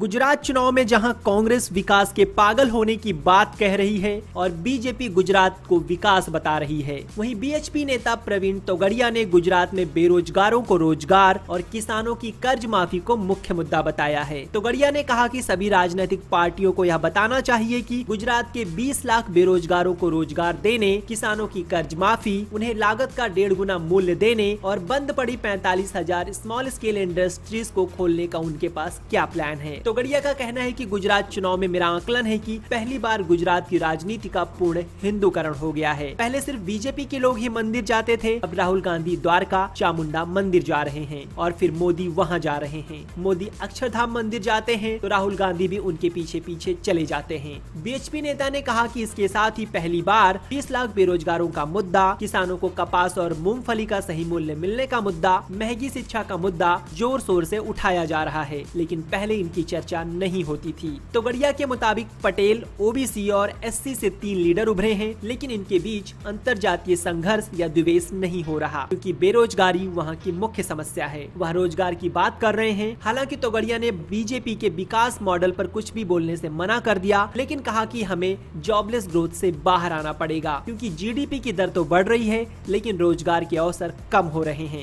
गुजरात चुनाव में जहां कांग्रेस विकास के पागल होने की बात कह रही है और बीजेपी गुजरात को विकास बता रही है वहीं बीएचपी नेता प्रवीण तोगड़िया ने गुजरात में बेरोजगारों को रोजगार और किसानों की कर्ज माफी को मुख्य मुद्दा बताया है तोगड़िया ने कहा कि सभी राजनीतिक पार्टियों को यह बताना चाहिए कि गुजरात के बीस लाख बेरोजगारों को रोजगार देने किसानों की कर्ज माफी उन्हें लागत का डेढ़ गुना मूल्य देने और बंद पड़ी पैंतालीस हजार स्मॉल स्केल इंडस्ट्रीज को खोलने का उनके पास क्या प्लान है तोगड़िया का कहना है कि गुजरात चुनाव में मेरा आकलन है कि पहली बार गुजरात की राजनीति का पूर्ण हिंदूकरण हो गया है पहले सिर्फ बीजेपी के लोग ही मंदिर जाते थे अब राहुल गांधी द्वारका चामुंडा मंदिर जा रहे हैं और फिर मोदी वहाँ जा रहे हैं मोदी अक्षरधाम मंदिर जाते हैं तो राहुल गांधी भी उनके पीछे पीछे चले जाते हैं बीएचपी नेता ने कहा की इसके साथ ही पहली बार बीस लाख बेरोजगारों का मुद्दा किसानों को कपास और मूंगफली का सही मूल्य मिलने का मुद्दा महंगी शिक्षा का मुद्दा जोर शोर से उठाया जा रहा है लेकिन पहले इनकी चर्चा नहीं होती थी तोगड़िया के मुताबिक पटेल ओबीसी और एससी से तीन लीडर उभरे हैं लेकिन इनके बीच अंतर जातीय संघर्ष या द्विवेश नहीं हो रहा क्योंकि बेरोजगारी वहाँ की मुख्य समस्या है वह रोजगार की बात कर रहे हैं हालांकि तोगड़िया ने बीजेपी के विकास मॉडल पर कुछ भी बोलने से मना कर दिया लेकिन कहा कि हमें जॉबलेस ग्रोथ से बाहर आना पड़ेगा क्योंकि जीडीपी की दर तो बढ़ रही है लेकिन रोजगार के अवसर कम हो रहे हैं